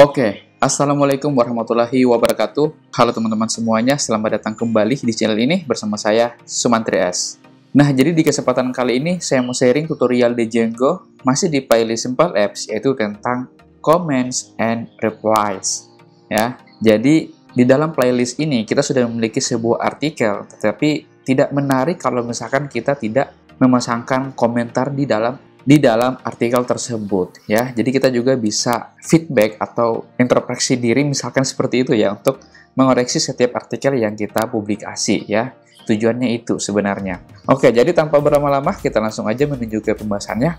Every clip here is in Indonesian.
Oke, Assalamualaikum warahmatullahi wabarakatuh. Halo teman-teman semuanya, selamat datang kembali di channel ini bersama saya, Sumantri S. Nah, jadi di kesempatan kali ini saya mau sharing tutorial di Django masih di playlist Simple Apps yaitu tentang comments and replies. Ya, jadi di dalam playlist ini kita sudah memiliki sebuah artikel, tetapi tidak menarik kalau misalkan kita tidak memasangkan komentar di dalam di dalam artikel tersebut ya. Jadi kita juga bisa feedback atau interpretasi diri misalkan seperti itu ya untuk mengoreksi setiap artikel yang kita publikasi ya. Tujuannya itu sebenarnya. Oke, jadi tanpa berlama-lama kita langsung aja menuju ke pembahasannya.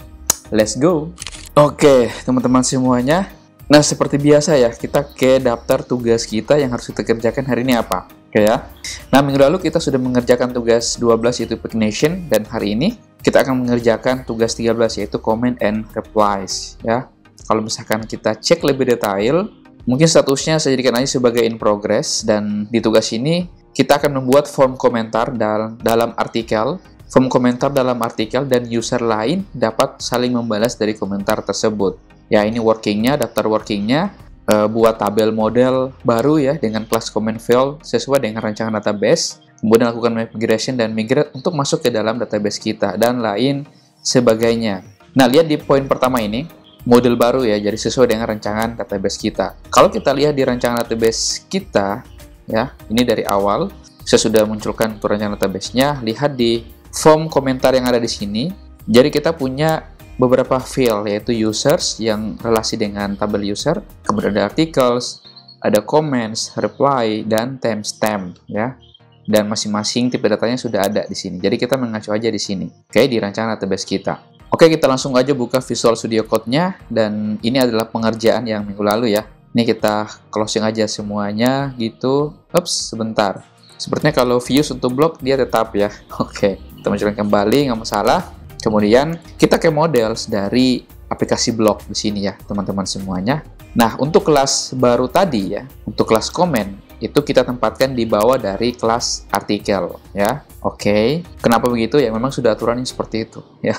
Let's go. Oke, teman-teman semuanya. Nah, seperti biasa ya, kita ke daftar tugas kita yang harus kita kerjakan hari ini apa? Oke ya. Nah, minggu lalu kita sudah mengerjakan tugas 12 yaitu pagination dan hari ini kita akan mengerjakan tugas 13 yaitu comment and replies ya. Kalau misalkan kita cek lebih detail, mungkin statusnya saya jadikan aja sebagai in progress dan di tugas ini kita akan membuat form komentar dal dalam artikel, form komentar dalam artikel dan user lain dapat saling membalas dari komentar tersebut. Ya, ini workingnya, daftar workingnya uh, buat tabel model baru ya dengan kelas command field sesuai dengan rancangan database, kemudian lakukan migration dan migrate untuk masuk ke dalam database kita dan lain sebagainya. Nah, lihat di poin pertama ini, model baru ya, jadi sesuai dengan rancangan database kita. Kalau kita lihat di rancangan database kita, ya, ini dari awal, saya sudah munculkan rancangan database-nya, lihat di form komentar yang ada di sini, jadi kita punya beberapa field yaitu users yang relasi dengan tabel user, kemudian ada articles, ada comments, reply, dan timestamp ya. Dan masing-masing tipe datanya sudah ada di sini. Jadi kita mengacu aja di sini. Oke, di rancangan database kita. Oke, kita langsung aja buka Visual Studio Code-nya dan ini adalah pengerjaan yang minggu lalu ya. Ini kita closing aja semuanya gitu. Ups, sebentar. Sepertinya kalau views untuk blog dia tetap ya. Oke, kita munculkan kembali, nggak masalah. Kemudian kita ke models dari aplikasi blog di sini ya, teman-teman semuanya. Nah, untuk kelas baru tadi ya, untuk kelas komen itu kita tempatkan di bawah dari kelas artikel ya. Oke. Okay. Kenapa begitu? Ya memang sudah aturannya seperti itu ya.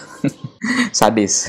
Sadis.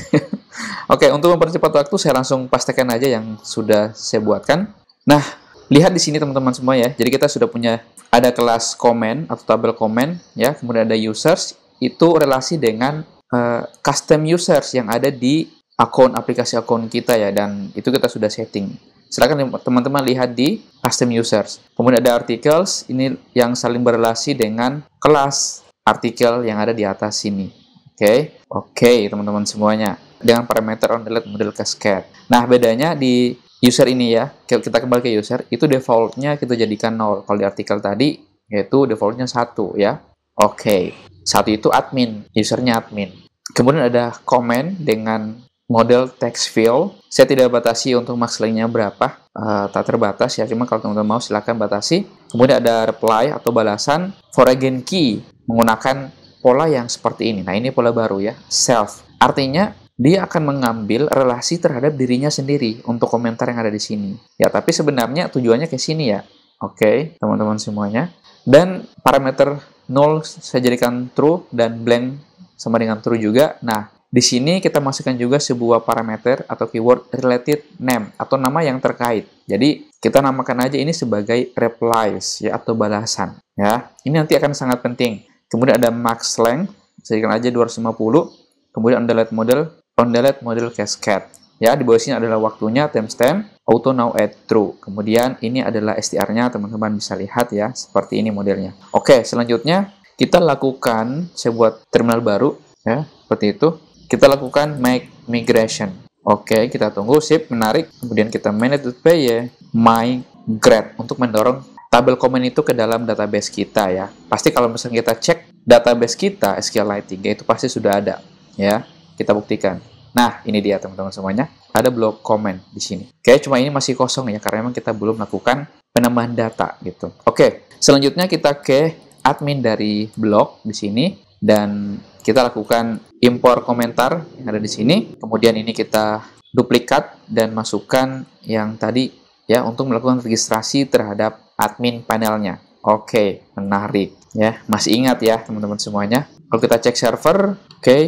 Oke, okay, untuk mempercepat waktu saya langsung pastikan aja yang sudah saya buatkan. Nah, lihat di sini teman-teman semua ya. Jadi kita sudah punya ada kelas komen atau tabel komen ya, kemudian ada users itu relasi dengan Eh, custom users yang ada di akun aplikasi akun kita ya dan itu kita sudah setting. Silakan teman-teman lihat di custom users. Kemudian ada articles ini yang saling berrelasi dengan kelas artikel yang ada di atas sini. Oke. Okay? Oke, okay, teman-teman semuanya. Dengan parameter on delete model cascade. Nah, bedanya di user ini ya, kita kembali ke user, itu defaultnya kita jadikan nol. Kalau di artikel tadi, yaitu defaultnya satu ya. Oke. Okay. Satu itu admin, usernya admin. Kemudian ada comment dengan model text field. Saya tidak batasi untuk max length berapa, uh, tak terbatas ya. Cuma kalau teman-teman mau silahkan batasi. Kemudian ada reply atau balasan for again key menggunakan pola yang seperti ini. Nah ini pola baru ya, self. Artinya dia akan mengambil relasi terhadap dirinya sendiri untuk komentar yang ada di sini. Ya tapi sebenarnya tujuannya ke sini ya. Oke, okay, teman-teman semuanya. Dan parameter 0 saya jadikan true dan blank sama dengan true juga. Nah, di sini kita masukkan juga sebuah parameter atau keyword related name atau nama yang terkait. Jadi kita namakan aja ini sebagai replies ya atau balasan ya. Ini nanti akan sangat penting. Kemudian ada max length, saya jadikan aja 250. Kemudian on delete model, on delete model cascade. Ya, di bawah sini adalah waktunya, timestamp, auto now add true. Kemudian ini adalah STR-nya, teman-teman bisa lihat ya, seperti ini modelnya. Oke, selanjutnya kita lakukan, saya buat terminal baru, ya, seperti itu. Kita lakukan make migration. Oke, kita tunggu, sip, menarik. Kemudian kita manage pay ya, grade untuk mendorong tabel komen itu ke dalam database kita ya. Pasti kalau misalnya kita cek database kita SQLite 3 itu pasti sudah ada ya. Kita buktikan. Nah, ini dia teman-teman semuanya. Ada blog komen di sini. Oke, cuma ini masih kosong ya, karena memang kita belum melakukan penambahan data gitu. Oke, selanjutnya kita ke admin dari blog di sini dan kita lakukan impor komentar yang ada di sini. Kemudian ini kita duplikat dan masukkan yang tadi ya untuk melakukan registrasi terhadap admin panelnya. Oke, menarik ya. Masih ingat ya teman-teman semuanya. Kalau kita cek server, oke,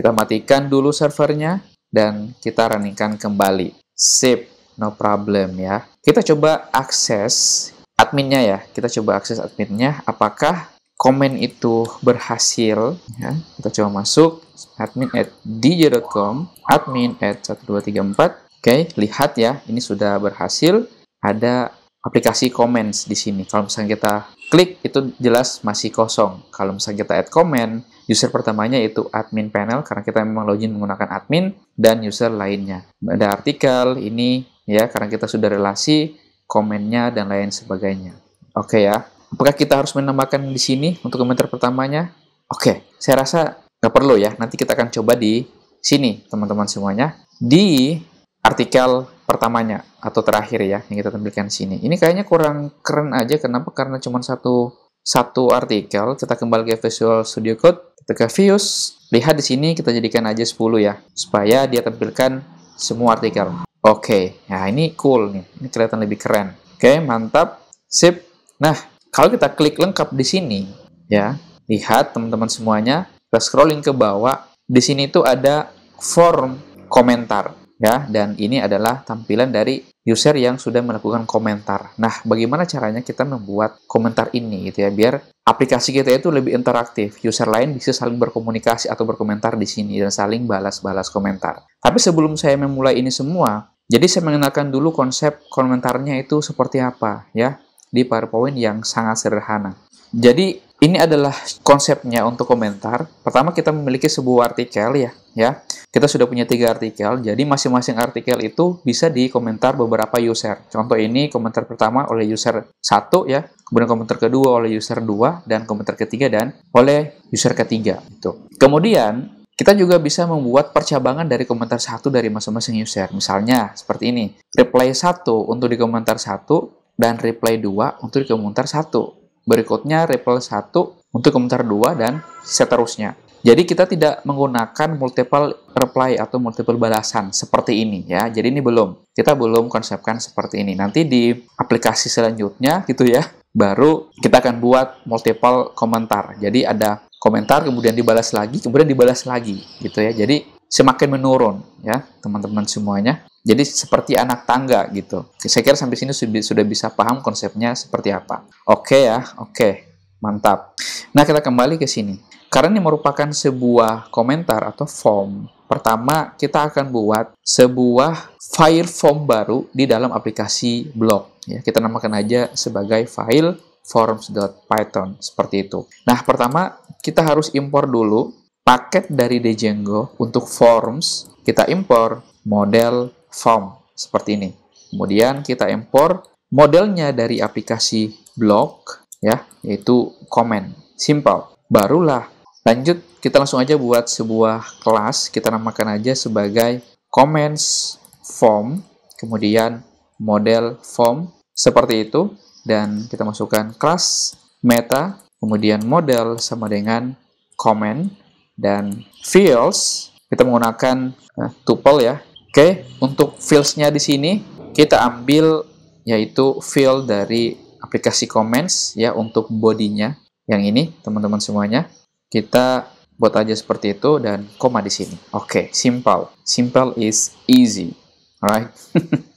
kita matikan dulu servernya dan kita runningkan kembali. Sip, no problem ya. Kita coba akses adminnya ya. Kita coba akses adminnya apakah komen itu berhasil ya. Kita coba masuk admin at dj.com admin at 1234 Oke, lihat ya, ini sudah berhasil. Ada aplikasi comments di sini. Kalau misalnya kita klik, itu jelas masih kosong. Kalau misalnya kita add comment, user pertamanya itu admin panel, karena kita memang login menggunakan admin, dan user lainnya. Ada artikel, ini ya, karena kita sudah relasi, komennya, dan lain sebagainya. Oke okay, ya. Apakah kita harus menambahkan di sini untuk komentar pertamanya? Oke, okay. saya rasa nggak perlu ya. Nanti kita akan coba di sini, teman-teman semuanya. Di artikel pertamanya atau terakhir ya yang kita tampilkan sini. Ini kayaknya kurang keren aja kenapa? Karena cuma satu satu artikel. Kita kembali ke Visual Studio Code, kita ke views. Lihat di sini kita jadikan aja 10 ya supaya dia tampilkan semua artikel. Oke, okay. nah ini cool nih. Ini kelihatan lebih keren. Oke, okay, mantap. Sip. Nah, kalau kita klik lengkap di sini ya, lihat teman-teman semuanya, kita scrolling ke bawah. Di sini itu ada form komentar ya dan ini adalah tampilan dari user yang sudah melakukan komentar. Nah, bagaimana caranya kita membuat komentar ini gitu ya biar aplikasi kita itu lebih interaktif. User lain bisa saling berkomunikasi atau berkomentar di sini dan saling balas-balas komentar. Tapi sebelum saya memulai ini semua, jadi saya mengenalkan dulu konsep komentarnya itu seperti apa ya di PowerPoint yang sangat sederhana. Jadi ini adalah konsepnya untuk komentar. Pertama kita memiliki sebuah artikel ya, ya. Kita sudah punya tiga artikel, jadi masing-masing artikel itu bisa dikomentar beberapa user. Contoh ini komentar pertama oleh user 1 ya, kemudian komentar kedua oleh user 2 dan komentar ketiga dan oleh user ketiga itu. Kemudian kita juga bisa membuat percabangan dari komentar satu dari masing-masing user. Misalnya seperti ini, reply satu untuk di komentar 1 dan reply 2 untuk di komentar 1 berikutnya Ripple 1 untuk komentar 2 dan seterusnya. Jadi kita tidak menggunakan multiple reply atau multiple balasan seperti ini ya. Jadi ini belum. Kita belum konsepkan seperti ini. Nanti di aplikasi selanjutnya gitu ya, baru kita akan buat multiple komentar. Jadi ada komentar kemudian dibalas lagi, kemudian dibalas lagi gitu ya. Jadi semakin menurun ya, teman-teman semuanya. Jadi seperti anak tangga gitu. Saya kira sampai sini sudah bisa paham konsepnya seperti apa. Oke ya, oke. Mantap. Nah, kita kembali ke sini. Karena ini merupakan sebuah komentar atau form. Pertama, kita akan buat sebuah file form baru di dalam aplikasi blog. Ya, kita namakan aja sebagai file forms.python seperti itu. Nah, pertama kita harus impor dulu paket dari Django untuk forms. Kita impor model form seperti ini. Kemudian kita import modelnya dari aplikasi blog ya, yaitu comment. Simple. Barulah lanjut kita langsung aja buat sebuah kelas, kita namakan aja sebagai comments form, kemudian model form seperti itu dan kita masukkan kelas meta, kemudian model sama dengan comment dan fields kita menggunakan eh, tuple ya Oke, untuk fields-nya di sini kita ambil yaitu field dari aplikasi comments ya untuk bodinya yang ini teman-teman semuanya kita buat aja seperti itu dan koma di sini. Oke, simple. Simple is easy, right?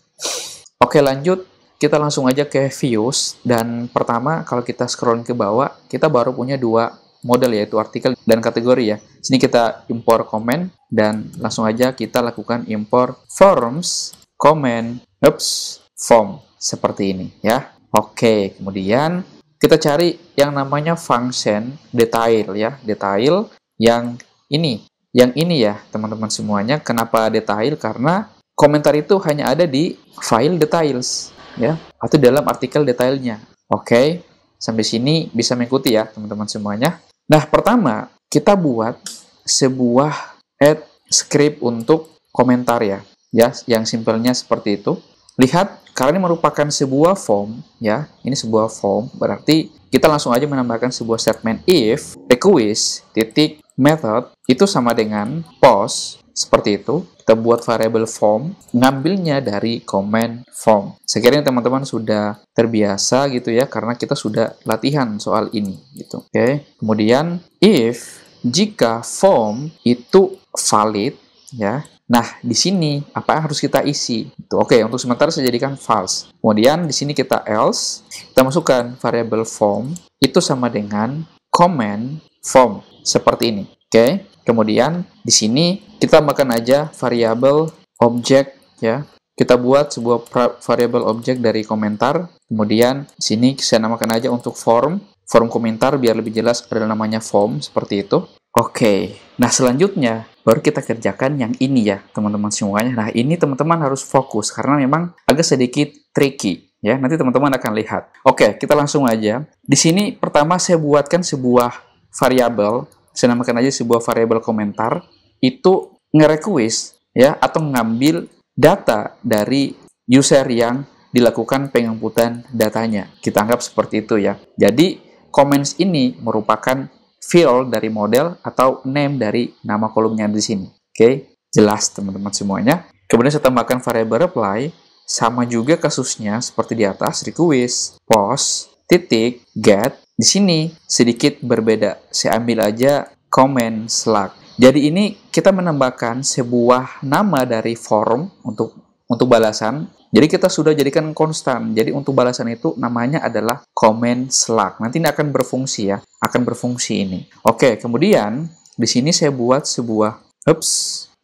Oke, lanjut kita langsung aja ke views dan pertama kalau kita scroll ke bawah kita baru punya dua model yaitu artikel dan kategori ya. Sini kita impor komen dan langsung aja kita lakukan impor forms comment ups form seperti ini ya. Oke, kemudian kita cari yang namanya function detail ya, detail yang ini. Yang ini ya, teman-teman semuanya. Kenapa detail? Karena komentar itu hanya ada di file details ya, atau dalam artikel detailnya. Oke, sampai sini bisa mengikuti ya teman-teman semuanya. Nah, pertama kita buat sebuah ad script untuk komentar ya. Ya, yang simpelnya seperti itu. Lihat, karena ini merupakan sebuah form, ya, ini sebuah form, berarti kita langsung aja menambahkan sebuah statement if request titik method itu sama dengan post seperti itu. Kita buat variable form, ngambilnya dari comment form. Sekiranya teman-teman sudah terbiasa gitu ya, karena kita sudah latihan soal ini gitu. Oke, okay. kemudian if jika form itu valid ya. Nah, di sini apa yang harus kita isi? Itu oke, okay, untuk sementara saya jadikan false. Kemudian di sini kita else, kita masukkan variable form itu sama dengan comment form seperti ini. Oke, kemudian di sini kita makan aja variabel objek ya. Kita buat sebuah variabel objek dari komentar. Kemudian di sini saya namakan aja untuk form, form komentar biar lebih jelas ada namanya form seperti itu. Oke. Nah, selanjutnya baru kita kerjakan yang ini ya, teman-teman semuanya. Nah, ini teman-teman harus fokus karena memang agak sedikit tricky ya. Nanti teman-teman akan lihat. Oke, kita langsung aja. Di sini pertama saya buatkan sebuah variabel saya namakan aja sebuah variabel komentar itu nge-request ya atau ngambil data dari user yang dilakukan pengangkutan datanya. Kita anggap seperti itu ya. Jadi comments ini merupakan field dari model atau name dari nama kolomnya di sini. Oke, jelas teman-teman semuanya. Kemudian saya tambahkan variabel reply sama juga kasusnya seperti di atas request, post, titik, get, di sini sedikit berbeda. Saya ambil aja comment Slack. Jadi ini kita menambahkan sebuah nama dari forum untuk untuk balasan. Jadi kita sudah jadikan konstan. Jadi untuk balasan itu namanya adalah comment Slack. Nanti ini akan berfungsi ya, akan berfungsi ini. Oke, kemudian di sini saya buat sebuah ups,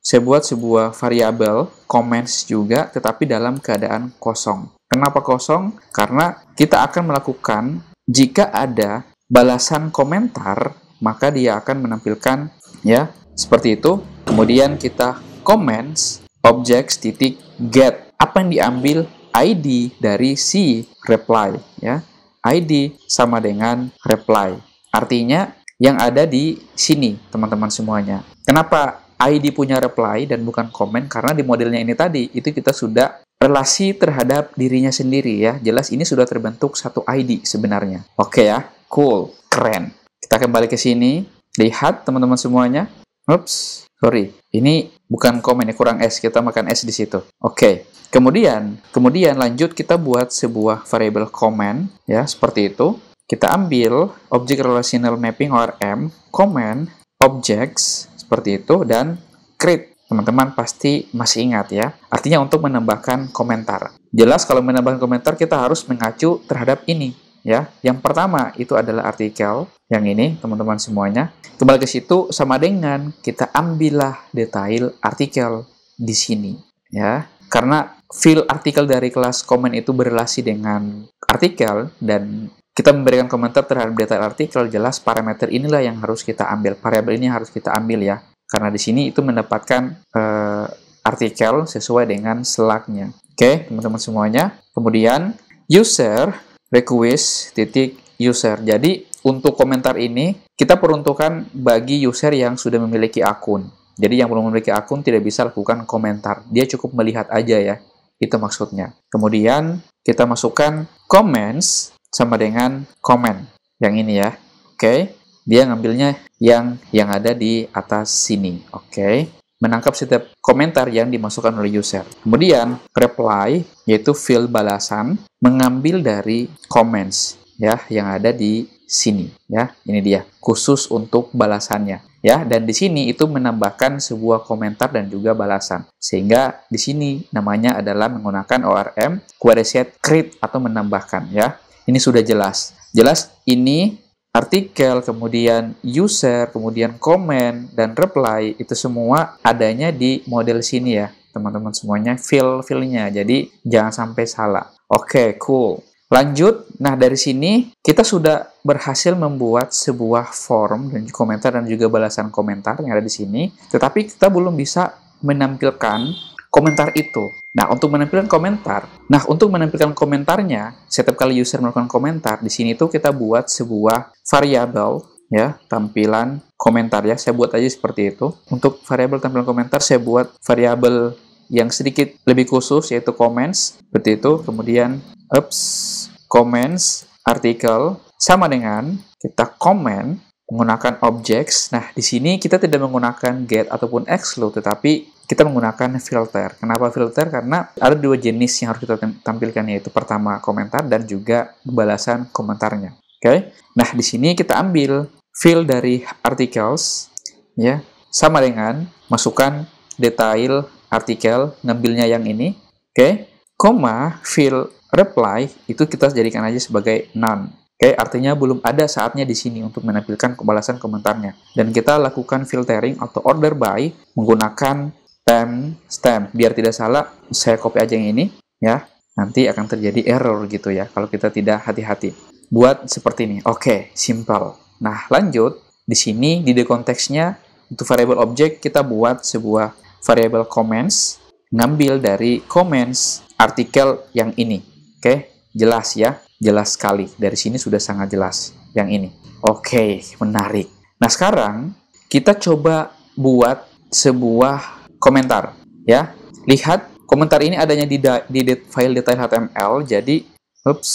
saya buat sebuah variabel comments juga tetapi dalam keadaan kosong. Kenapa kosong? Karena kita akan melakukan jika ada balasan komentar, maka dia akan menampilkan ya seperti itu. Kemudian kita comments objects titik get. Apa yang diambil ID dari si reply ya. ID sama dengan reply. Artinya yang ada di sini teman-teman semuanya. Kenapa ID punya reply dan bukan komen karena di modelnya ini tadi itu kita sudah relasi terhadap dirinya sendiri ya. Jelas ini sudah terbentuk satu ID sebenarnya. Oke ya, cool, keren. Kita kembali ke sini. Lihat teman-teman semuanya. Ups, sorry. Ini bukan komen ya, kurang S. Kita makan S di situ. Oke. Kemudian, kemudian lanjut kita buat sebuah variable comment ya, seperti itu. Kita ambil object relational mapping or M, comment, objects seperti itu dan create teman-teman pasti masih ingat ya. Artinya untuk menambahkan komentar. Jelas kalau menambahkan komentar kita harus mengacu terhadap ini ya. Yang pertama itu adalah artikel yang ini teman-teman semuanya. Kembali ke situ sama dengan kita ambillah detail artikel di sini ya. Karena fill artikel dari kelas komen itu berrelasi dengan artikel dan kita memberikan komentar terhadap detail artikel jelas parameter inilah yang harus kita ambil variabel ini harus kita ambil ya karena di sini itu mendapatkan uh, artikel sesuai dengan selaknya. Oke, okay, teman-teman semuanya. Kemudian user request titik user. Jadi untuk komentar ini kita peruntukkan bagi user yang sudah memiliki akun. Jadi yang belum memiliki akun tidak bisa lakukan komentar. Dia cukup melihat aja ya. Itu maksudnya. Kemudian kita masukkan comments sama dengan comment yang ini ya. Oke. Okay dia ngambilnya yang yang ada di atas sini. Oke. Okay? menangkap setiap komentar yang dimasukkan oleh user. Kemudian reply yaitu field balasan mengambil dari comments ya yang ada di sini ya. Ini dia khusus untuk balasannya ya dan di sini itu menambahkan sebuah komentar dan juga balasan. Sehingga di sini namanya adalah menggunakan ORM query set create atau menambahkan ya. Ini sudah jelas. Jelas ini artikel, kemudian user, kemudian komen, dan reply, itu semua adanya di model sini ya, teman-teman semuanya, fill-fillnya. Jadi, jangan sampai salah. Oke, okay, cool. Lanjut, nah dari sini kita sudah berhasil membuat sebuah form dan komentar dan juga balasan komentar yang ada di sini, tetapi kita belum bisa menampilkan komentar itu. Nah, untuk menampilkan komentar, nah untuk menampilkan komentarnya, setiap kali user melakukan komentar, di sini tuh kita buat sebuah variabel ya, tampilan komentar ya. Saya buat aja seperti itu. Untuk variabel tampilan komentar saya buat variabel yang sedikit lebih khusus yaitu comments seperti itu. Kemudian ups comments artikel sama dengan kita komen menggunakan objects. Nah, di sini kita tidak menggunakan get ataupun exclude, tetapi kita menggunakan filter. Kenapa filter? Karena ada dua jenis yang harus kita tampilkan yaitu pertama komentar dan juga balasan komentarnya. Oke. Okay? Nah, di sini kita ambil fill dari articles ya, sama dengan masukkan detail artikel ngambilnya yang ini. Oke. Okay? Koma fill reply itu kita jadikan aja sebagai none. Oke, okay, artinya belum ada saatnya di sini untuk menampilkan kebalasan komentarnya. Dan kita lakukan filtering atau order by menggunakan stem stem biar tidak salah saya copy aja yang ini ya nanti akan terjadi error gitu ya kalau kita tidak hati-hati buat seperti ini oke okay, simple nah lanjut di sini di konteksnya untuk variable object kita buat sebuah variable comments ngambil dari comments artikel yang ini oke okay? jelas ya jelas sekali dari sini sudah sangat jelas yang ini oke okay, menarik nah sekarang kita coba buat sebuah komentar ya. Lihat komentar ini adanya di, di de file detail HTML. Jadi, ups,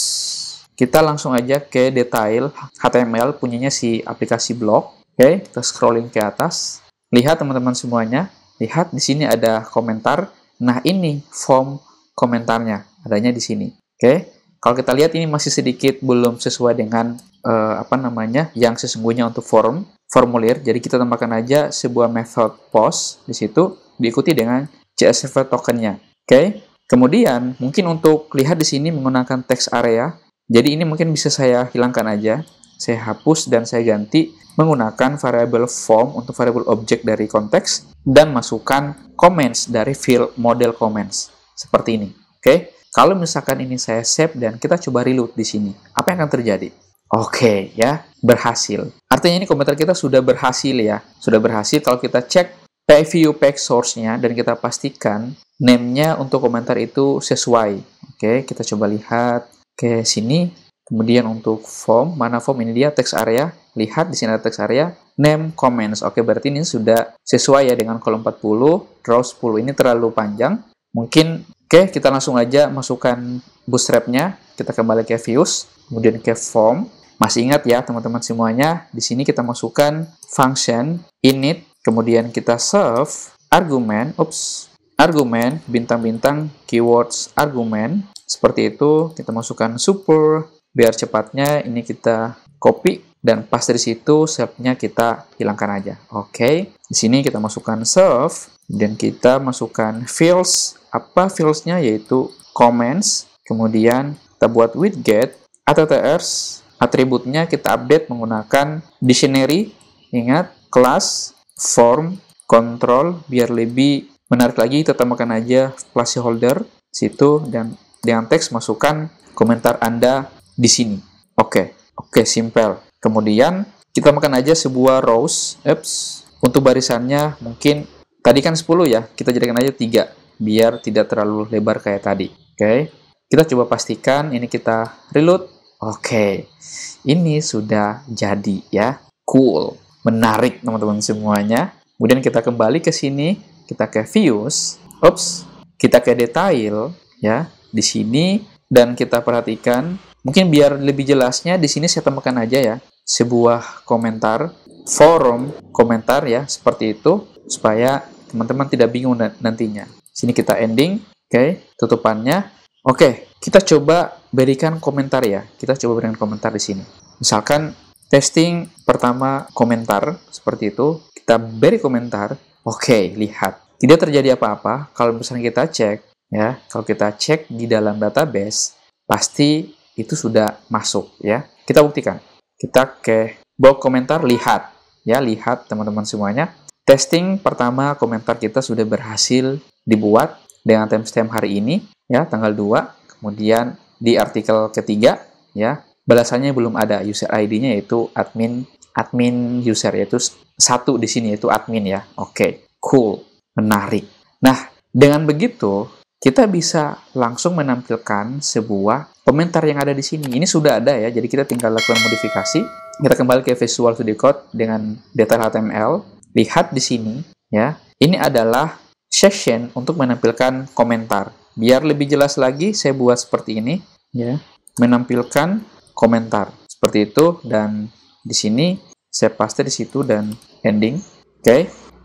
kita langsung aja ke detail HTML punyanya si aplikasi blog. Oke, okay, kita scrolling ke atas. Lihat teman-teman semuanya. Lihat di sini ada komentar. Nah, ini form komentarnya adanya di sini. Oke. Okay. Kalau kita lihat ini masih sedikit belum sesuai dengan uh, apa namanya yang sesungguhnya untuk form formulir. Jadi kita tambahkan aja sebuah method post di situ diikuti dengan CSV Server tokennya. Oke, okay? kemudian mungkin untuk lihat di sini menggunakan text area. Jadi ini mungkin bisa saya hilangkan aja, saya hapus dan saya ganti menggunakan variable form untuk variable objek dari konteks dan masukkan comments dari field model comments seperti ini. Oke, okay? kalau misalkan ini saya save dan kita coba reload di sini, apa yang akan terjadi? Oke okay, ya, berhasil. Artinya ini komentar kita sudah berhasil ya. Sudah berhasil kalau kita cek view pack source-nya dan kita pastikan name-nya untuk komentar itu sesuai. Oke, kita coba lihat ke sini. Kemudian untuk form, mana form ini dia text area. Lihat di sini ada text area, name comments. Oke, berarti ini sudah sesuai ya dengan kolom 40, row 10 ini terlalu panjang. Mungkin oke, kita langsung aja masukkan bootstrap-nya. Kita kembali ke views, kemudian ke form. Masih ingat ya teman-teman semuanya, di sini kita masukkan function init Kemudian kita serve argumen, ups, argumen, bintang-bintang, keywords, argumen. Seperti itu, kita masukkan super, biar cepatnya ini kita copy, dan pas dari situ self-nya kita hilangkan aja. Oke, okay. di sini kita masukkan serve, dan kita masukkan fields, apa fields-nya yaitu comments, kemudian kita buat widget get, atributnya kita update menggunakan dictionary, ingat, class, form, control, biar lebih menarik lagi kita tambahkan aja placeholder situ dan dengan teks masukkan komentar Anda di sini. Oke, okay. oke okay, simple. Kemudian kita makan aja sebuah rows, Ups, untuk barisannya mungkin tadi kan 10 ya, kita jadikan aja 3 biar tidak terlalu lebar kayak tadi. Oke. Okay. Kita coba pastikan ini kita reload. Oke. Okay. Ini sudah jadi ya. Cool menarik teman-teman semuanya. Kemudian kita kembali ke sini, kita ke views, ups, kita ke detail ya di sini dan kita perhatikan mungkin biar lebih jelasnya di sini saya temukan aja ya sebuah komentar forum komentar ya seperti itu supaya teman-teman tidak bingung nantinya. Sini kita ending, oke, okay, tutupannya. Oke, okay, kita coba berikan komentar ya. Kita coba berikan komentar di sini. Misalkan Testing pertama komentar seperti itu. Kita beri komentar. Oke, okay, lihat. Tidak terjadi apa-apa kalau misalnya kita cek ya. Kalau kita cek di dalam database pasti itu sudah masuk ya. Kita buktikan. Kita ke box komentar lihat ya, lihat teman-teman semuanya. Testing pertama komentar kita sudah berhasil dibuat dengan timestamp hari ini ya tanggal 2. Kemudian di artikel ketiga ya balasannya belum ada user ID-nya yaitu admin admin user yaitu satu di sini yaitu admin ya. Oke, okay. cool, menarik. Nah, dengan begitu kita bisa langsung menampilkan sebuah komentar yang ada di sini. Ini sudah ada ya, jadi kita tinggal lakukan modifikasi. Kita kembali ke Visual Studio Code dengan detail HTML. Lihat di sini ya. Ini adalah session untuk menampilkan komentar. Biar lebih jelas lagi, saya buat seperti ini ya. Menampilkan komentar. Seperti itu dan di sini saya paste di situ dan ending. Oke, okay.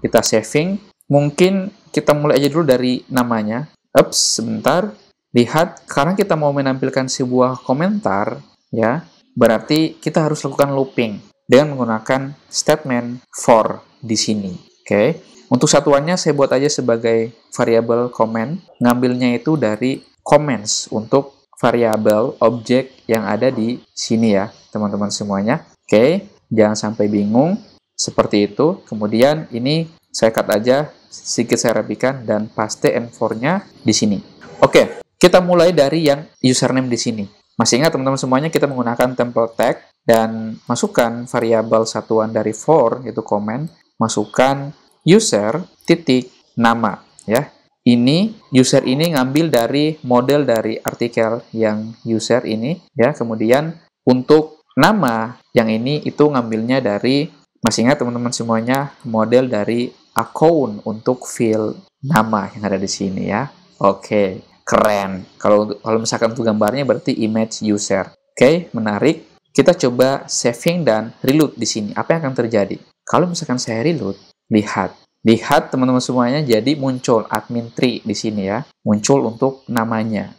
kita saving. Mungkin kita mulai aja dulu dari namanya. Ups, sebentar. Lihat, karena kita mau menampilkan sebuah komentar, ya, berarti kita harus lakukan looping dengan menggunakan statement for di sini. Oke. Okay. Untuk satuannya saya buat aja sebagai variabel comment, ngambilnya itu dari comments untuk variabel objek yang ada di sini ya, teman-teman semuanya. Oke, jangan sampai bingung. Seperti itu. Kemudian ini saya cut aja, sedikit saya rapikan dan paste N4-nya di sini. Oke, kita mulai dari yang username di sini. Masih ingat teman-teman semuanya kita menggunakan template tag dan masukkan variabel satuan dari for yaitu comment, masukkan user titik nama ya ini user ini ngambil dari model dari artikel yang user ini ya kemudian untuk nama yang ini itu ngambilnya dari masih ingat teman-teman semuanya model dari account untuk field nama yang ada di sini ya oke keren kalau kalau misalkan untuk gambarnya berarti image user oke menarik kita coba saving dan reload di sini apa yang akan terjadi kalau misalkan saya reload lihat Lihat teman-teman semuanya, jadi muncul admin tree di sini ya. Muncul untuk namanya.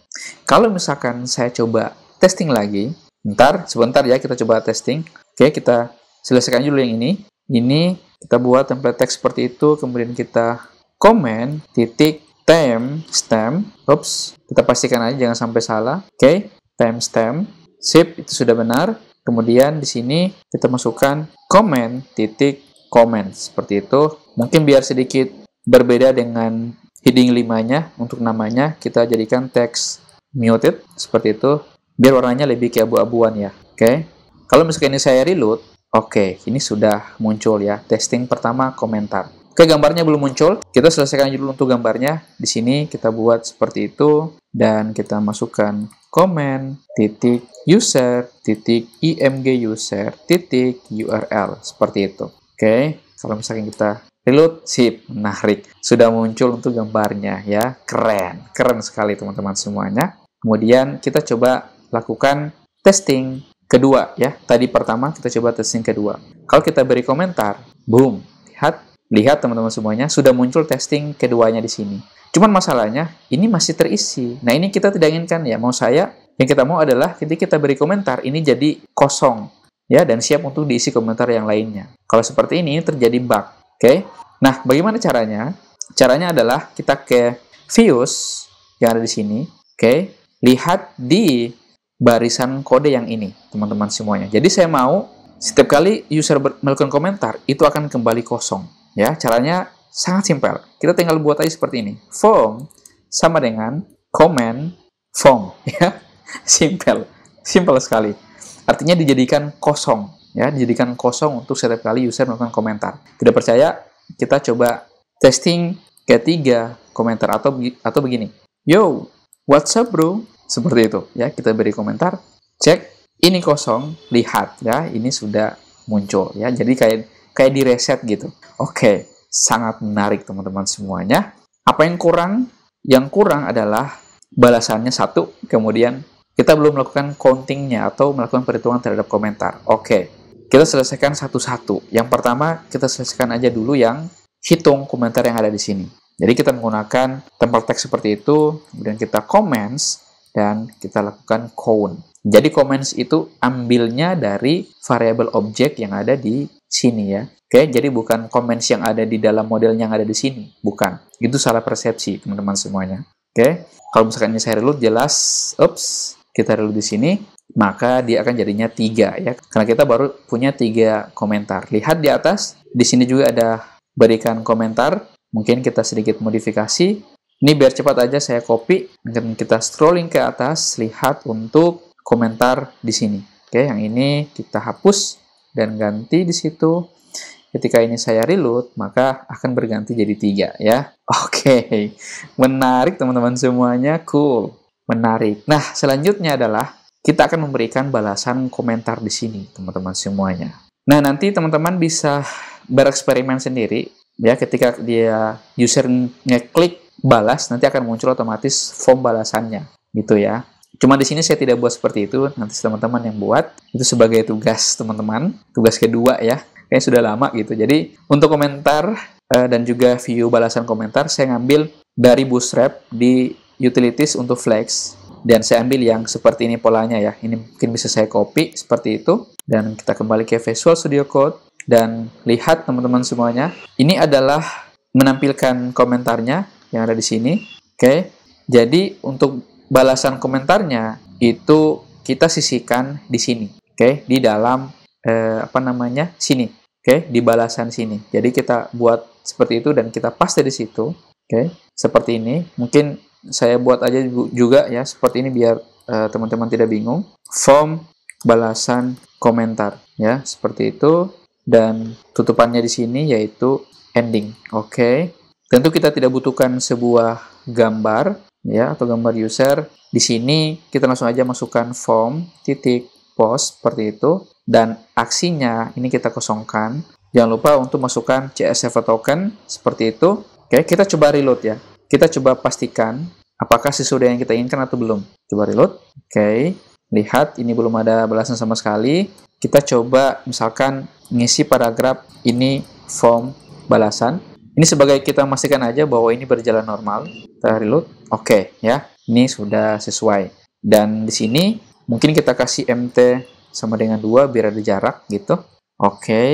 Kalau misalkan saya coba testing lagi, ntar sebentar ya kita coba testing. Oke, kita selesaikan dulu yang ini. Ini kita buat template text seperti itu, kemudian kita comment titik time stem. Oops, kita pastikan aja jangan sampai salah. Oke, time stem. Sip, itu sudah benar. Kemudian di sini kita masukkan comment titik comment seperti itu Mungkin biar sedikit berbeda dengan heading 5-nya untuk namanya, kita jadikan teks muted seperti itu biar warnanya lebih kayak abu-abuan ya. Oke. Okay. Kalau misalkan ini saya reload, oke, okay, ini sudah muncul ya. Testing pertama komentar. Oke, gambarnya belum muncul. Kita selesaikan dulu untuk gambarnya. Di sini kita buat seperti itu dan kita masukkan komen titik user titik img user titik url seperti itu oke okay. kalau misalkan kita reload sip menarik sudah muncul untuk gambarnya ya keren keren sekali teman-teman semuanya kemudian kita coba lakukan testing kedua ya tadi pertama kita coba testing kedua kalau kita beri komentar boom lihat lihat teman-teman semuanya sudah muncul testing keduanya di sini cuman masalahnya ini masih terisi nah ini kita tidak inginkan ya mau saya yang kita mau adalah ketika kita beri komentar ini jadi kosong ya dan siap untuk diisi komentar yang lainnya. Kalau seperti ini terjadi bug okay? nah bagaimana caranya caranya adalah kita ke views yang ada di sini oke okay? lihat di barisan kode yang ini teman-teman semuanya jadi saya mau setiap kali user melakukan komentar itu akan kembali kosong ya caranya sangat simpel kita tinggal buat aja seperti ini form sama dengan comment form ya Simpel, simpel sekali artinya dijadikan kosong ya dijadikan kosong untuk setiap kali user melakukan komentar. Tidak percaya? Kita coba testing ketiga komentar atau atau begini. Yo, what's up bro? Seperti itu ya, kita beri komentar, cek ini kosong, lihat ya, ini sudah muncul ya. Jadi kayak kayak di reset gitu. Oke, sangat menarik teman-teman semuanya. Apa yang kurang? Yang kurang adalah balasannya satu, kemudian kita belum melakukan countingnya atau melakukan perhitungan terhadap komentar. Oke, okay kita selesaikan satu-satu. Yang pertama, kita selesaikan aja dulu yang hitung komentar yang ada di sini. Jadi kita menggunakan template text seperti itu, kemudian kita comments, dan kita lakukan count. Jadi comments itu ambilnya dari variabel objek yang ada di sini ya. Oke, jadi bukan comments yang ada di dalam model yang ada di sini, bukan. Itu salah persepsi teman-teman semuanya. Oke, kalau misalkan ini saya reload jelas, ups, kita reload di sini maka dia akan jadinya tiga ya. Karena kita baru punya tiga komentar. Lihat di atas, di sini juga ada berikan komentar. Mungkin kita sedikit modifikasi. Ini biar cepat aja saya copy dan kita scrolling ke atas lihat untuk komentar di sini. Oke, yang ini kita hapus dan ganti di situ. Ketika ini saya reload, maka akan berganti jadi tiga ya. Oke, menarik teman-teman semuanya, cool, menarik. Nah, selanjutnya adalah kita akan memberikan balasan komentar di sini, teman-teman semuanya. Nah, nanti teman-teman bisa bereksperimen sendiri ya ketika dia user ngeklik balas nanti akan muncul otomatis form balasannya gitu ya. Cuma di sini saya tidak buat seperti itu, nanti teman-teman yang buat itu sebagai tugas teman-teman, tugas kedua ya. Kayaknya sudah lama gitu. Jadi untuk komentar eh, dan juga view balasan komentar saya ngambil dari Bootstrap di utilities untuk Flex dan saya ambil yang seperti ini polanya ya ini mungkin bisa saya copy seperti itu dan kita kembali ke Visual Studio Code dan lihat teman-teman semuanya ini adalah menampilkan komentarnya yang ada di sini oke jadi untuk balasan komentarnya itu kita sisihkan di sini oke di dalam eh, apa namanya sini oke di balasan sini jadi kita buat seperti itu dan kita paste di situ oke seperti ini mungkin saya buat aja juga ya seperti ini biar eh, teman-teman uh, tidak bingung. Form balasan komentar ya seperti itu dan tutupannya di sini yaitu ending. Oke. Okay. Tentu kita tidak butuhkan sebuah gambar ya atau gambar user. Di sini kita langsung aja masukkan form titik post seperti itu dan aksinya ini kita kosongkan. Jangan lupa untuk masukkan CSV token seperti itu. Oke, okay, kita coba reload ya. Kita coba pastikan apakah sesudah yang kita inginkan atau belum. Coba reload. Oke, okay. lihat ini belum ada balasan sama sekali. Kita coba misalkan ngisi paragraf ini form balasan. Ini sebagai kita memastikan aja bahwa ini berjalan normal. Kita reload. Oke, okay, ya. Ini sudah sesuai. Dan di sini mungkin kita kasih MT sama dengan 2 biar ada jarak gitu. Oke, okay.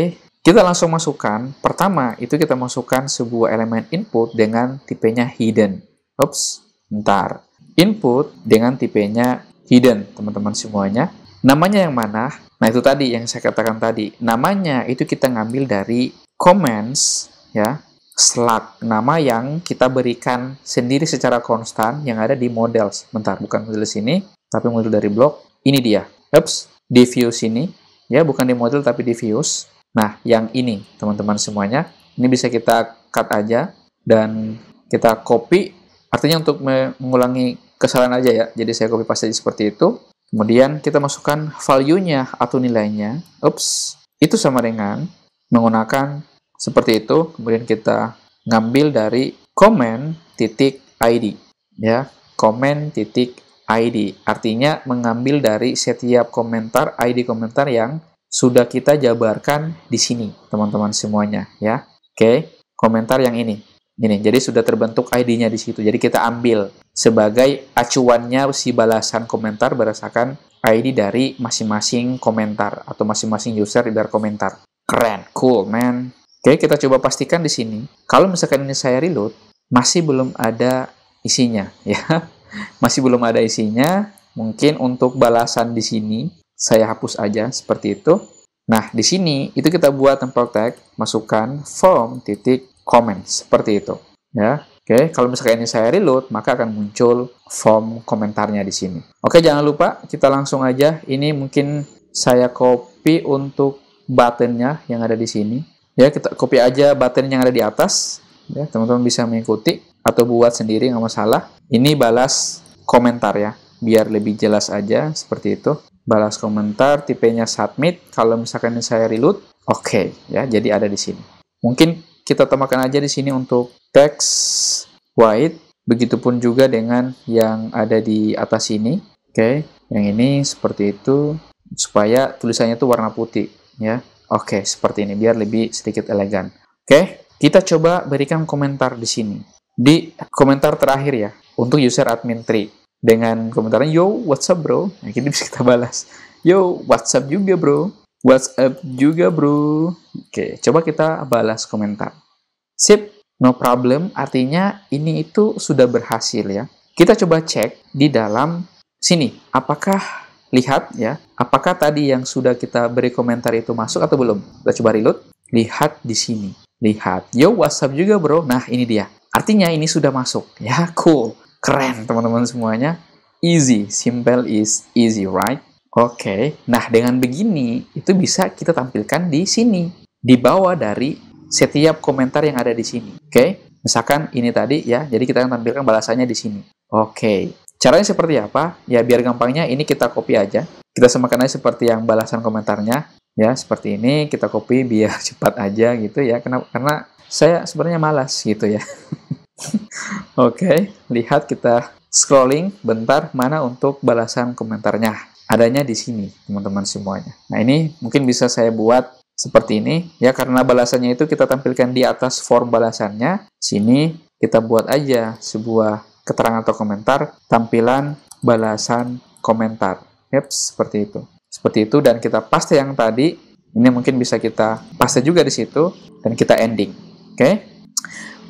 Kita langsung masukkan, pertama itu kita masukkan sebuah elemen input dengan tipenya hidden. ups ntar Input dengan tipenya hidden, teman-teman semuanya. Namanya yang mana? Nah, itu tadi yang saya katakan tadi. Namanya itu kita ngambil dari comments, ya, slug, nama yang kita berikan sendiri secara konstan yang ada di models. Bentar, bukan model sini, tapi model dari blog. Ini dia. ups diffuse ini. Ya, bukan di model tapi diffuse Nah, yang ini teman-teman semuanya, ini bisa kita cut aja dan kita copy. Artinya untuk mengulangi kesalahan aja ya. Jadi saya copy paste seperti itu. Kemudian kita masukkan value-nya atau nilainya. Ups, itu sama dengan menggunakan seperti itu. Kemudian kita ngambil dari comment titik ID ya, comment titik ID. Artinya mengambil dari setiap komentar ID komentar yang sudah kita jabarkan di sini, teman-teman semuanya, ya. Oke, komentar yang ini. Ini, jadi sudah terbentuk ID-nya di situ. Jadi kita ambil sebagai acuannya si balasan komentar berdasarkan ID dari masing-masing komentar atau masing-masing user dari komentar. Keren, cool, man. Oke, kita coba pastikan di sini. Kalau misalkan ini saya reload, masih belum ada isinya, ya. Masih belum ada isinya. Mungkin untuk balasan di sini saya hapus aja seperti itu. Nah, di sini itu kita buat template tag, masukkan form titik comment seperti itu. Ya, oke. Kalau misalkan ini saya reload, maka akan muncul form komentarnya di sini. Oke, jangan lupa kita langsung aja. Ini mungkin saya copy untuk buttonnya yang ada di sini. Ya, kita copy aja button yang ada di atas. Ya, teman-teman bisa mengikuti atau buat sendiri nggak masalah. Ini balas komentar ya, biar lebih jelas aja seperti itu balas komentar, tipenya submit. Kalau misalkan saya reload, oke okay, ya, jadi ada di sini. Mungkin kita tambahkan aja di sini untuk teks white, begitupun juga dengan yang ada di atas ini. Oke, okay. yang ini seperti itu supaya tulisannya itu warna putih ya. Oke, okay, seperti ini biar lebih sedikit elegan. Oke, okay. kita coba berikan komentar di sini. Di komentar terakhir ya untuk user admin 3 dengan komentarnya yo what's up bro kita nah, gitu bisa kita balas yo what's up juga bro what's up juga bro oke coba kita balas komentar sip no problem artinya ini itu sudah berhasil ya kita coba cek di dalam sini apakah lihat ya apakah tadi yang sudah kita beri komentar itu masuk atau belum kita coba reload lihat di sini lihat yo what's up juga bro nah ini dia artinya ini sudah masuk ya cool Keren teman-teman semuanya. Easy, simple is easy, right? Oke, okay. nah dengan begini itu bisa kita tampilkan di sini, di bawah dari setiap komentar yang ada di sini. Oke, okay? misalkan ini tadi ya, jadi kita akan tampilkan balasannya di sini. Oke, okay. caranya seperti apa? Ya biar gampangnya ini kita copy aja. Kita samakan aja seperti yang balasan komentarnya ya seperti ini kita copy biar cepat aja gitu ya kenapa karena saya sebenarnya malas gitu ya Oke, lihat kita scrolling bentar mana untuk balasan komentarnya. Adanya di sini, teman-teman semuanya. Nah, ini mungkin bisa saya buat seperti ini ya karena balasannya itu kita tampilkan di atas form balasannya. Sini kita buat aja sebuah keterangan atau komentar tampilan balasan komentar. Yep, seperti itu. Seperti itu dan kita paste yang tadi. Ini mungkin bisa kita paste juga di situ dan kita ending. Oke. Okay?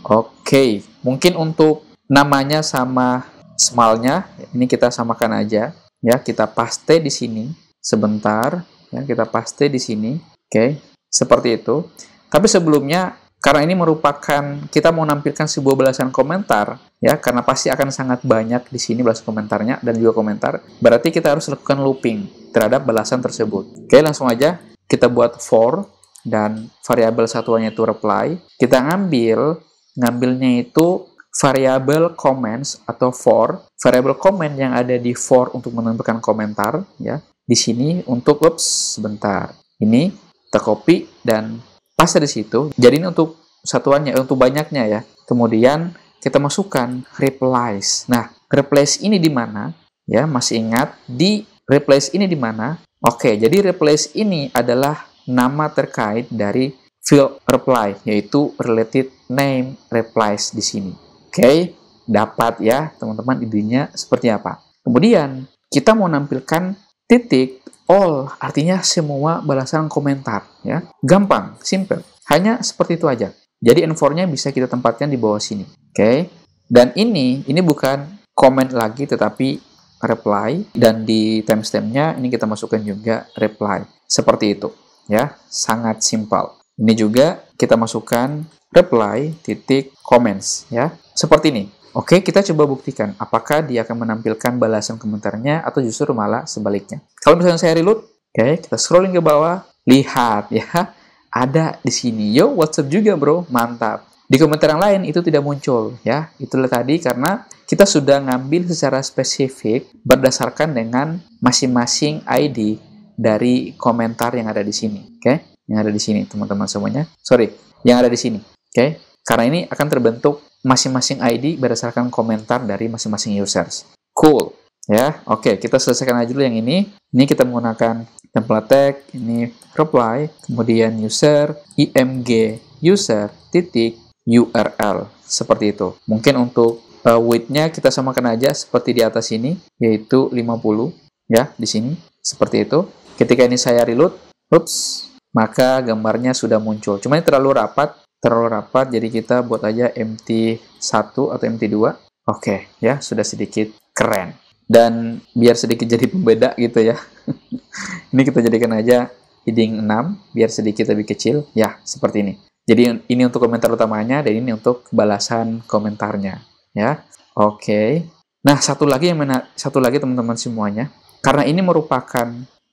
Oke, mungkin untuk namanya sama smallnya, ini kita samakan aja. Ya, kita paste di sini sebentar. Ya, kita paste di sini. Oke, seperti itu. Tapi sebelumnya, karena ini merupakan kita mau nampilkan sebuah belasan komentar, ya, karena pasti akan sangat banyak di sini belasan komentarnya dan juga komentar. Berarti kita harus lakukan looping terhadap belasan tersebut. Oke, langsung aja kita buat for dan variabel satuannya itu reply. Kita ngambil ngambilnya itu variable comments atau for, variable comment yang ada di for untuk menentukan komentar ya. Di sini untuk ups sebentar. Ini kita copy dan paste di situ. Jadi ini untuk satuannya, untuk banyaknya ya. Kemudian kita masukkan replies. Nah, replies ini di mana? Ya, masih ingat di replies ini di mana? Oke, jadi replies ini adalah nama terkait dari field reply yaitu related name replies di sini. Oke, okay? dapat ya teman-teman idenya seperti apa. Kemudian kita mau nampilkan titik all artinya semua balasan komentar ya. Gampang, simple. Hanya seperti itu aja. Jadi enfornya bisa kita tempatkan di bawah sini. Oke. Okay? Dan ini ini bukan comment lagi tetapi reply dan di timestamp-nya ini kita masukkan juga reply. Seperti itu ya, sangat simpel. Ini juga kita masukkan reply titik comments ya. Seperti ini. Oke, kita coba buktikan apakah dia akan menampilkan balasan komentarnya atau justru malah sebaliknya. Kalau misalnya saya reload, oke, kita scrolling ke bawah, lihat ya, ada di sini. Yo, WhatsApp juga, Bro. Mantap. Di komentar yang lain itu tidak muncul ya. Itulah tadi karena kita sudah ngambil secara spesifik berdasarkan dengan masing-masing ID dari komentar yang ada di sini, oke? yang ada di sini teman-teman semuanya. Sorry, yang ada di sini. Oke, okay? karena ini akan terbentuk masing-masing ID berdasarkan komentar dari masing-masing users. Cool. Ya, oke, okay, kita selesaikan aja dulu yang ini. Ini kita menggunakan template tag, ini reply, kemudian user, img, user, titik, URL. Seperti itu. Mungkin untuk uh, widthnya kita samakan aja seperti di atas ini, yaitu 50. Ya, di sini. Seperti itu. Ketika ini saya reload, oops, maka gambarnya sudah muncul. Cuma ini terlalu rapat, terlalu rapat, jadi kita buat aja MT1 atau MT2. Oke, okay, ya sudah sedikit keren. Dan biar sedikit jadi pembeda gitu ya. ini kita jadikan aja heading 6, biar sedikit lebih kecil. Ya, seperti ini. Jadi ini untuk komentar utamanya, dan ini untuk balasan komentarnya. Ya, oke. Okay. Nah, satu lagi yang mana? satu lagi teman-teman semuanya, karena ini merupakan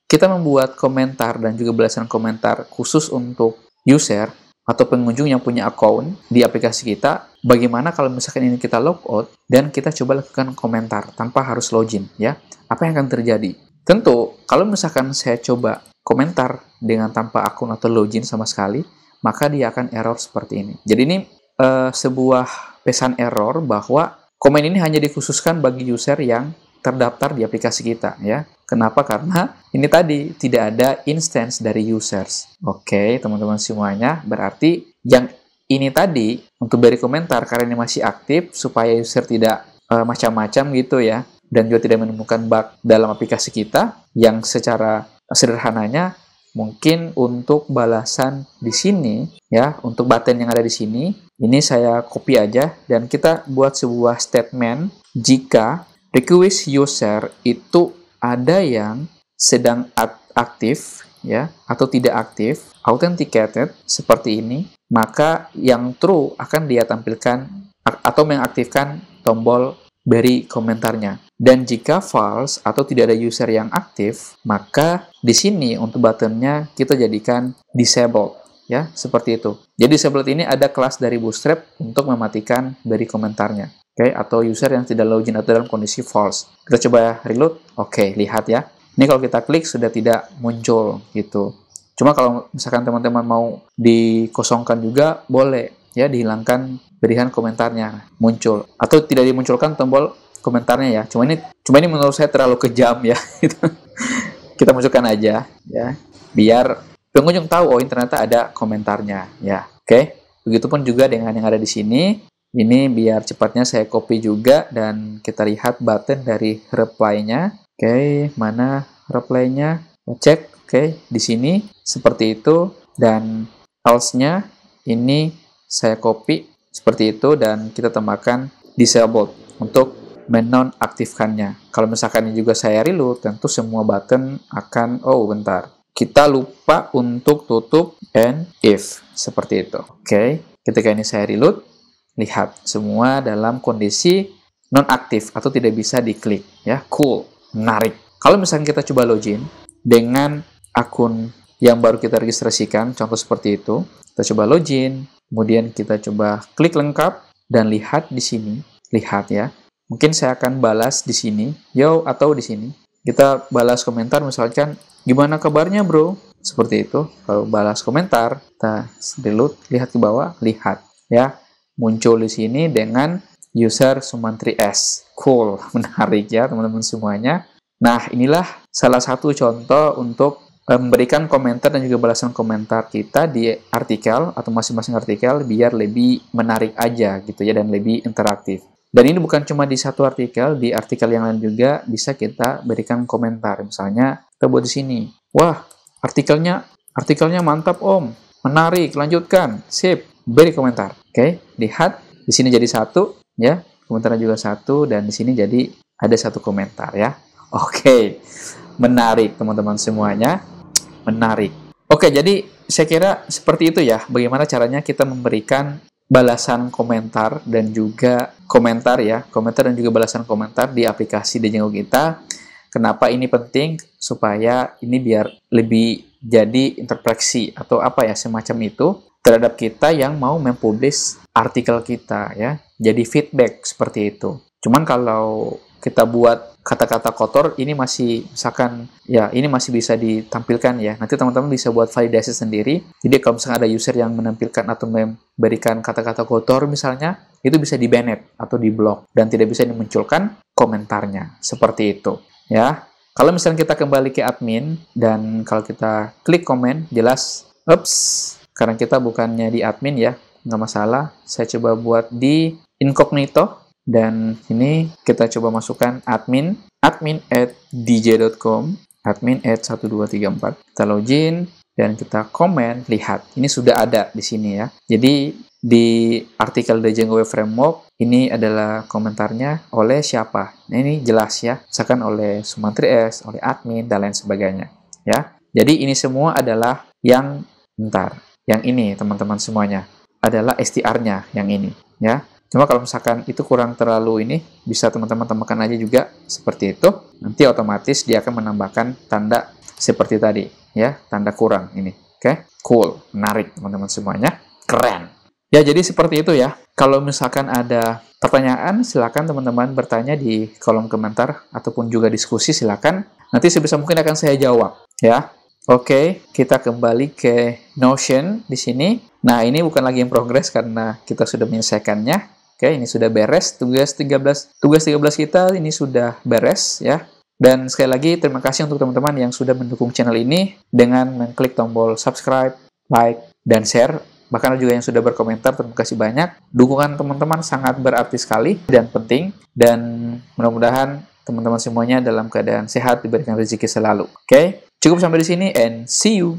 kita membuat komentar dan juga belasan komentar khusus untuk user atau pengunjung yang punya account di aplikasi kita, bagaimana kalau misalkan ini kita logout dan kita coba lakukan komentar tanpa harus login ya. Apa yang akan terjadi? Tentu, kalau misalkan saya coba komentar dengan tanpa akun atau login sama sekali, maka dia akan error seperti ini. Jadi ini uh, sebuah pesan error bahwa komen ini hanya dikhususkan bagi user yang terdaftar di aplikasi kita ya. Kenapa? Karena ini tadi tidak ada instance dari users. Oke, teman-teman semuanya, berarti yang ini tadi untuk beri komentar karena ini masih aktif supaya user tidak eh, macam-macam gitu ya dan juga tidak menemukan bug dalam aplikasi kita yang secara sederhananya mungkin untuk balasan di sini ya untuk button yang ada di sini ini saya copy aja dan kita buat sebuah statement jika request user itu ada yang sedang aktif ya atau tidak aktif authenticated seperti ini maka yang true akan dia tampilkan atau mengaktifkan tombol beri komentarnya dan jika false atau tidak ada user yang aktif maka di sini untuk buttonnya kita jadikan disabled ya seperti itu jadi disabled ini ada kelas dari bootstrap untuk mematikan beri komentarnya Oke, okay, atau user yang tidak login atau dalam kondisi false. Kita coba reload. Oke, okay, lihat ya. Ini kalau kita klik sudah tidak muncul gitu. Cuma kalau misalkan teman-teman mau dikosongkan juga boleh ya dihilangkan pilihan komentarnya muncul atau tidak dimunculkan tombol komentarnya ya. Cuma ini cuma ini menurut saya terlalu kejam ya. Gitu. kita masukkan aja ya biar pengunjung tahu oh ternyata ada komentarnya ya. Oke. Okay? Begitupun juga dengan yang ada di sini ini biar cepatnya saya copy juga dan kita lihat button dari reply-nya. Oke, okay, mana reply-nya? Cek, oke, okay, di sini seperti itu dan else-nya ini saya copy seperti itu dan kita tambahkan disable untuk menonaktifkannya. Kalau misalkan ini juga saya reload, tentu semua button akan, oh bentar, kita lupa untuk tutup and if, seperti itu. Oke, okay. ketika ini saya reload, lihat semua dalam kondisi non aktif atau tidak bisa diklik ya cool menarik kalau misalnya kita coba login dengan akun yang baru kita registrasikan contoh seperti itu kita coba login kemudian kita coba klik lengkap dan lihat di sini lihat ya mungkin saya akan balas di sini yo atau di sini kita balas komentar misalkan gimana kabarnya bro seperti itu kalau balas komentar kita reload lihat di bawah lihat ya muncul di sini dengan user Sumantri S. Cool, menarik ya teman-teman semuanya. Nah, inilah salah satu contoh untuk eh, memberikan komentar dan juga balasan komentar kita di artikel atau masing-masing artikel biar lebih menarik aja gitu ya dan lebih interaktif. Dan ini bukan cuma di satu artikel, di artikel yang lain juga bisa kita berikan komentar. Misalnya kita buat di sini, wah artikelnya artikelnya mantap om, menarik, lanjutkan, sip, beri komentar. Oke, lihat di sini jadi satu ya, komentarnya juga satu dan di sini jadi ada satu komentar ya. Oke. Menarik teman-teman semuanya. Menarik. Oke, jadi saya kira seperti itu ya bagaimana caranya kita memberikan balasan komentar dan juga komentar ya, komentar dan juga balasan komentar di aplikasi Dejengo kita. Kenapa ini penting? Supaya ini biar lebih jadi interpretasi atau apa ya semacam itu terhadap kita yang mau mempublis artikel kita ya. Jadi feedback seperti itu. Cuman kalau kita buat kata-kata kotor ini masih misalkan ya ini masih bisa ditampilkan ya nanti teman-teman bisa buat validasi sendiri jadi kalau misalnya ada user yang menampilkan atau memberikan kata-kata kotor misalnya itu bisa di banet atau di blok dan tidak bisa dimunculkan komentarnya seperti itu ya kalau misalnya kita kembali ke admin dan kalau kita klik komen jelas ups karena kita bukannya di admin ya, nggak masalah. Saya coba buat di incognito dan ini kita coba masukkan admin admin at dj.com admin at 1234 kita login dan kita komen lihat ini sudah ada di sini ya jadi di artikel The Django Web Framework ini adalah komentarnya oleh siapa nah, ini jelas ya misalkan oleh Sumantri S oleh admin dan lain sebagainya ya jadi ini semua adalah yang ntar yang ini teman-teman semuanya adalah STR-nya yang ini ya. Cuma kalau misalkan itu kurang terlalu ini bisa teman-teman tambahkan aja juga seperti itu. Nanti otomatis dia akan menambahkan tanda seperti tadi ya, tanda kurang ini. Oke. Okay? Cool, menarik teman-teman semuanya. Keren. Ya, jadi seperti itu ya. Kalau misalkan ada pertanyaan, silakan teman-teman bertanya di kolom komentar ataupun juga diskusi silakan. Nanti sebisa mungkin akan saya jawab ya. Oke, kita kembali ke Notion di sini. Nah, ini bukan lagi yang progres karena kita sudah menyelesaikannya. Oke, ini sudah beres tugas 13. Tugas 13 kita ini sudah beres ya. Dan sekali lagi terima kasih untuk teman-teman yang sudah mendukung channel ini dengan mengklik tombol subscribe, like, dan share. Bahkan juga yang sudah berkomentar, terima kasih banyak. Dukungan teman-teman sangat berarti sekali dan penting. Dan mudah-mudahan teman-teman semuanya dalam keadaan sehat, diberikan rezeki selalu. Oke, okay? Cukup sampai di sini and see you.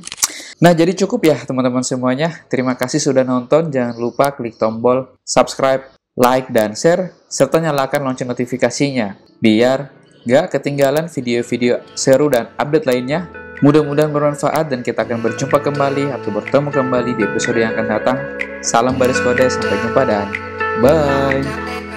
Nah, jadi cukup ya teman-teman semuanya. Terima kasih sudah nonton. Jangan lupa klik tombol subscribe, like, dan share. Serta nyalakan lonceng notifikasinya. Biar gak ketinggalan video-video seru dan update lainnya. Mudah-mudahan bermanfaat dan kita akan berjumpa kembali atau bertemu kembali di episode yang akan datang. Salam baris kode, sampai jumpa dan bye.